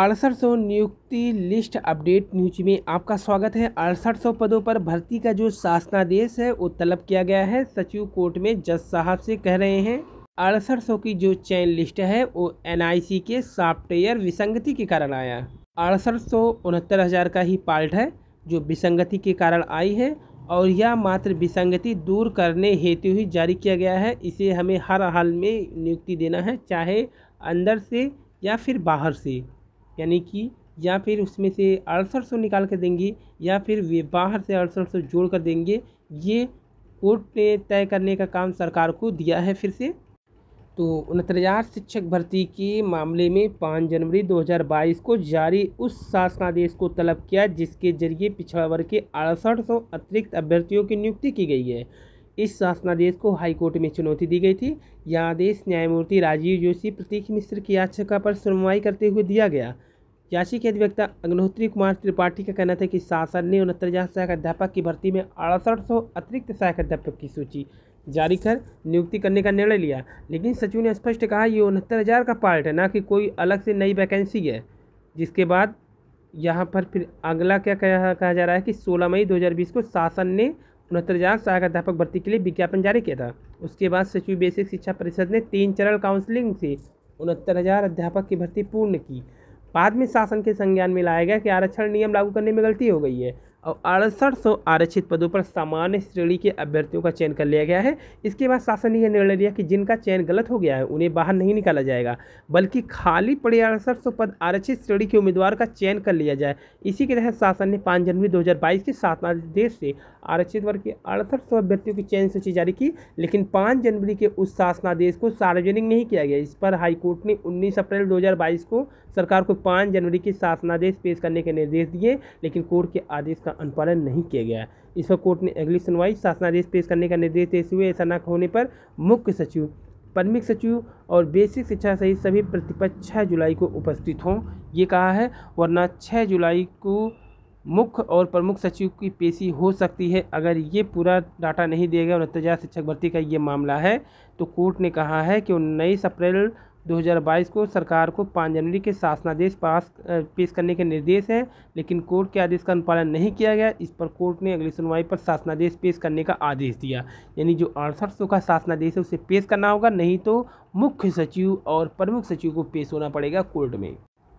अड़सठ सौ नियुक्ति लिस्ट अपडेट न्यूज में आपका स्वागत है अड़सठ सौ पदों पर भर्ती का जो शासनादेश है वो तलब किया गया है सचिव कोर्ट में जज साहब से कह रहे हैं अड़सठ सौ की जो चयन लिस्ट है वो एनआईसी के सॉफ्टवेयर विसंगति के कारण आया अड़सठ सौ उनहत्तर हज़ार का ही पार्ट है जो विसंगति के कारण आई है और यह मात्र विसंगति दूर करने हेतु ही जारी किया गया है इसे हमें हर हाल में नियुक्ति देना है चाहे अंदर से या फिर बाहर से यानी कि या फिर उसमें से अड़सठ सौ निकाल कर देंगे या फिर वे बाहर से अड़सठ सौ जोड़ कर देंगे ये कोर्ट ने तय करने का काम सरकार को दिया है फिर से तो उनहत्तर शिक्षक भर्ती के मामले में पाँच जनवरी 2022 को जारी उस शासनादेश को तलब किया जिसके जरिए पिछड़ा वर्ग के अड़सठ सौ अतिरिक्त अभ्यर्थियों की नियुक्ति की गई है इस शासनादेश को हाईकोर्ट में चुनौती दी गई थी यह आदेश न्यायमूर्ति राजीव जोशी प्रतीक मिश्र की याचिका पर सुनवाई करते हुए दिया गया झांसी के अधिवक्ता अग्निहोत्री कुमार त्रिपाठी का कहना था कि शासन ने उनहत्तर हज़ार सहायक अध्यापक की भर्ती में अड़सठ सौ अतिरिक्त सहायक अध्यापक की सूची जारी कर नियुक्ति करने का निर्णय लिया लेकिन सचिव ने स्पष्ट कहा ये उनहत्तर हज़ार का पार्ट है ना कि कोई अलग से नई वैकेंसी है जिसके बाद यहाँ पर फिर अगला क्या कहा जा रहा है कि सोलह मई दो को शासन ने उनहत्तर हज़ार सहायक अध्यापक भर्ती के लिए विज्ञापन जारी किया था उसके बाद सचिव बेसिक शिक्षा परिषद ने तीन चरण काउंसलिंग से उनहत्तर हज़ार अध्यापक की भर्ती पूर्ण की बाद में शासन के संज्ञान में लाया गया कि आरक्षण नियम लागू करने में गलती हो गई है और अड़सठ सौ आरक्षित पदों पर सामान्य श्रेणी के अभ्यर्थियों का चयन कर लिया गया है इसके बाद शासन ने यह निर्णय लिया कि जिनका चयन गलत हो गया है उन्हें बाहर नहीं निकाला जाएगा बल्कि खाली पड़े अड़सठ सौ पद आरक्षित श्रेणी के उम्मीदवार का चयन कर लिया जाए इसी के तहत शासन ने पाँच जनवरी दो के शासनादेश से आरक्षित वर्ग के अड़सठ सौ अभ्यर्थियों की चयन सूची जारी की लेकिन पाँच जनवरी के उस शासनादेश को सार्वजनिक नहीं किया गया इस पर हाईकोर्ट ने उन्नीस अप्रैल 2022 को सरकार को पाँच जनवरी के शासनादेश पेश करने के निर्देश दिए लेकिन कोर्ट के आदेश का का अनुपालन नहीं किया गया इस पर कोर्ट ने अगली सुनवाई शासनादेश पेश करने का निर्देश देते हुए ऐसा न होने पर मुख्य सचिव प्राथमिक सचिव और बेसिक शिक्षा सहित सभी प्रतिपक्ष छः जुलाई को उपस्थित हों ये कहा है वरना छः जुलाई को मुख्य और प्रमुख सचिव की पेशी हो सकती है अगर ये पूरा डाटा नहीं दिया गया और शिक्षक भर्ती का ये मामला है तो कोर्ट ने कहा है कि उन्नीस अप्रैल 2022 को सरकार को 5 जनवरी के शासनादेश पास पेश करने के निर्देश हैं लेकिन कोर्ट के आदेश का अनुपालन नहीं किया गया इस पर कोर्ट ने अगली सुनवाई पर शासनादेश पेश करने का आदेश दिया यानी जो अड़सठ सौ का शासनादेश है उसे पेश करना होगा नहीं तो मुख्य सचिव और प्रमुख सचिव को पेश होना पड़ेगा कोर्ट में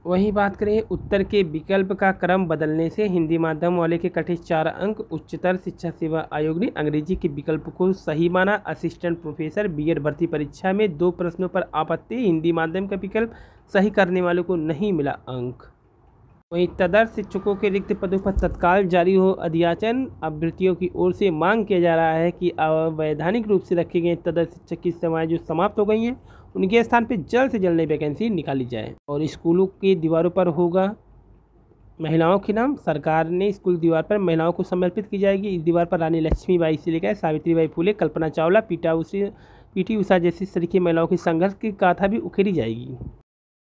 वहीं बात करें उत्तर के विकल्प का क्रम बदलने से हिंदी माध्यम वाले के कठित चार अंक उच्चतर शिक्षा सेवा आयोग ने अंग्रेजी के विकल्प को सही माना असिस्टेंट प्रोफेसर बीएड भर्ती परीक्षा में दो प्रश्नों पर आपत्ति हिंदी माध्यम का विकल्प सही करने वालों को नहीं मिला अंक वहीं तदर्थ शिक्षकों के रिक्त पदों पर तत्काल जारी हो अध्याचन अभ्यर्थियों की ओर से मांग किया जा रहा है कि अवैधानिक रूप से रखे गए तदर्थ शिक्षक की सेवाएँ जो समाप्त हो गई हैं उनके स्थान पर जल्द से जल्द नई वैकेंसी निकाली जाए और स्कूलों की दीवारों पर होगा महिलाओं के नाम सरकार ने स्कूल दीवार पर महिलाओं को समर्पित की जाएगी इस दीवार पर रानी लक्ष्मीबाई से लेकर सावित्रीबाई फूले कल्पना चावला पीटा उसी पीटी उषा जैसी सरीखी महिलाओं की संघर्ष की गाथा भी उखेरी जाएगी